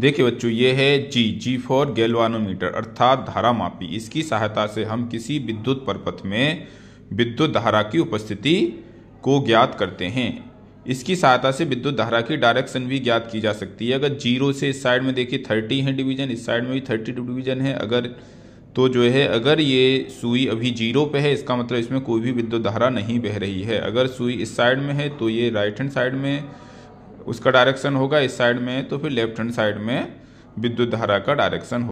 देखिए बच्चों ये है जी जी फॉर गैल्वानोमीटर अर्थात धारा मापी इसकी सहायता से हम किसी विद्युत परपथ में विद्युत धारा की उपस्थिति को ज्ञात करते हैं इसकी सहायता से विद्युत धारा की डायरेक्शन भी ज्ञात की जा सकती है अगर जीरो से इस साइड में देखिए थर्टी है डिवीजन इस साइड में भी थर्टी डिवीजन है अगर तो जो है अगर ये सुई अभी जीरो पे है इसका मतलब इसमें कोई भी विद्युत धारा नहीं बह रही है अगर सुई इस साइड में है तो ये राइट हैंड साइड में उसका डायरेक्शन होगा इस साइड में तो फिर लेफ्ट हैंड साइड में विद्युत धारा का डायरेक्शन